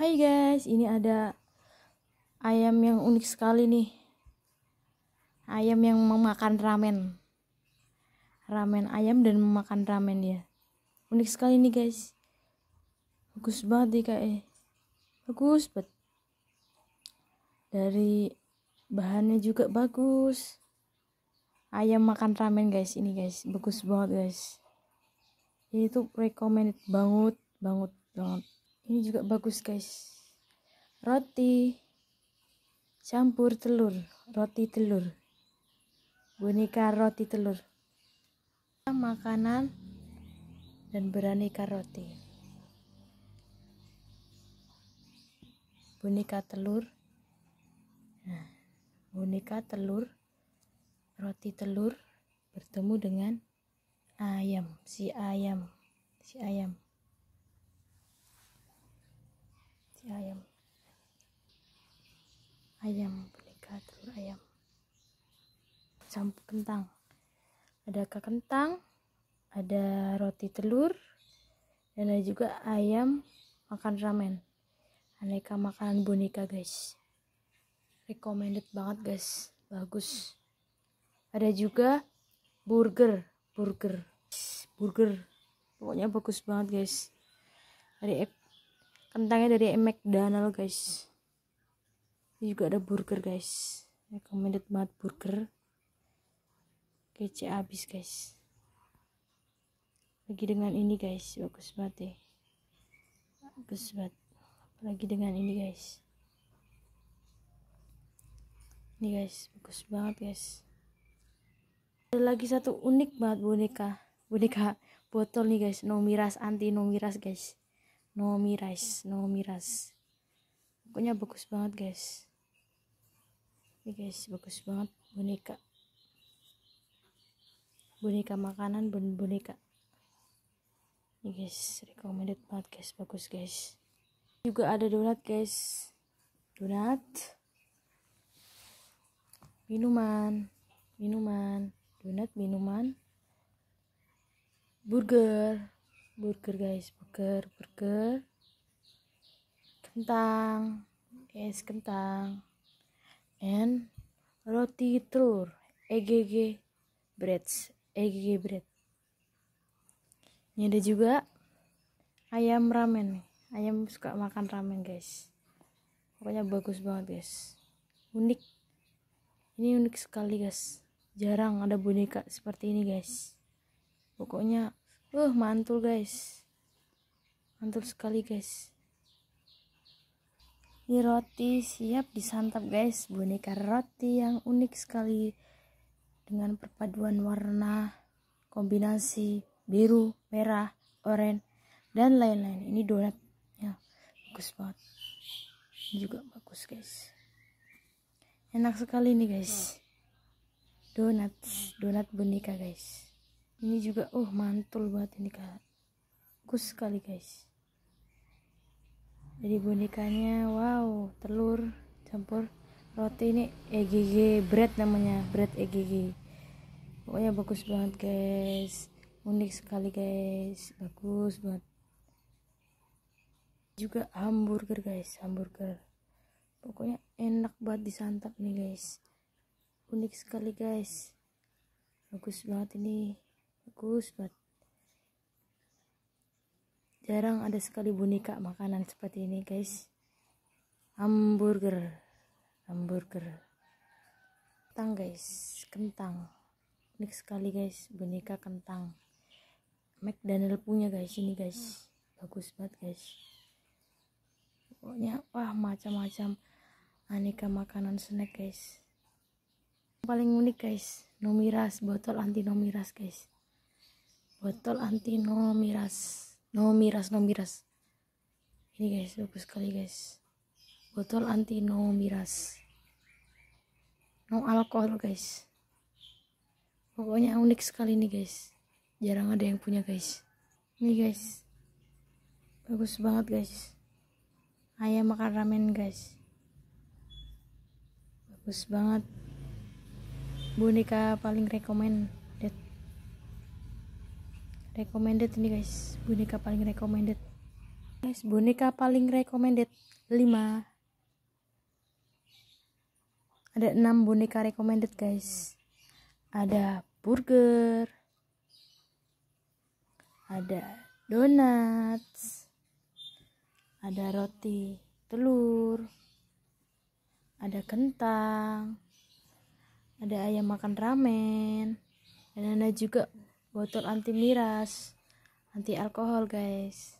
Hai guys, ini ada ayam yang unik sekali nih. Ayam yang memakan ramen. Ramen ayam dan memakan ramen dia. Unik sekali nih guys. Bagus banget nih kayak. Eh. Bagus banget. Dari bahannya juga bagus. Ayam makan ramen guys ini guys. Bagus banget guys. Ini tuh recommended banget, banget, banget ini juga bagus guys roti campur telur roti telur boneka roti telur makanan dan beraneka roti boneka telur nah, boneka telur roti telur bertemu dengan ayam si ayam si ayam si ayam ayam boneka telur ayam campur kentang ada kentang ada roti telur dan ada juga ayam makan ramen aneka makanan boneka guys recommended banget guys bagus ada juga burger burger burger pokoknya bagus banget guys dari kentangnya dari McDonald guys ini juga ada burger guys recommended banget burger kece abis guys lagi dengan ini guys bagus banget ya bagus banget lagi dengan ini guys ini guys bagus banget guys ada lagi satu unik banget boneka boneka botol nih guys miras anti miras guys Naomi Rice Naomi Rice pokoknya bagus banget guys ini guys bagus banget boneka boneka makanan bon boneka ini guys recommended banget guys bagus guys juga ada donat guys donat minuman minuman donat minuman burger burger guys burger burger kentang es kentang and roti telur EGG bread, EGG bread ini ada juga ayam ramen nih ayam suka makan ramen guys pokoknya bagus banget guys unik ini unik sekali guys jarang ada boneka seperti ini guys pokoknya uh mantul guys mantul sekali guys ini roti siap disantap guys boneka roti yang unik sekali dengan perpaduan warna kombinasi biru merah oranye dan lain-lain ini donat ya bagus banget ini juga bagus guys enak sekali nih guys donat donat boneka guys ini juga oh, mantul banget ini kak bagus sekali guys jadi bonekanya wow telur campur roti ini EGG bread namanya bread EGG pokoknya bagus banget guys unik sekali guys bagus banget juga hamburger guys hamburger pokoknya enak banget disantap nih guys unik sekali guys bagus banget ini bagus buat jarang ada sekali bunika makanan seperti ini guys hamburger hamburger kentang guys kentang unik sekali guys boneka kentang McDonald punya guys ini guys bagus banget guys pokoknya wah macam-macam aneka makanan snack guys paling unik guys nomiras botol anti nomiras guys botol anti no miras no miras no miras ini guys bagus sekali guys botol anti no miras no alkohol guys pokoknya unik sekali nih guys jarang ada yang punya guys ini guys bagus banget guys ayam makan ramen guys bagus banget boneka paling rekomend recommended ini guys boneka paling recommended guys boneka paling recommended 5 ada 6 boneka recommended guys ada burger ada donuts ada roti telur ada kentang ada ayam makan ramen dan ada juga botol anti miras anti alkohol guys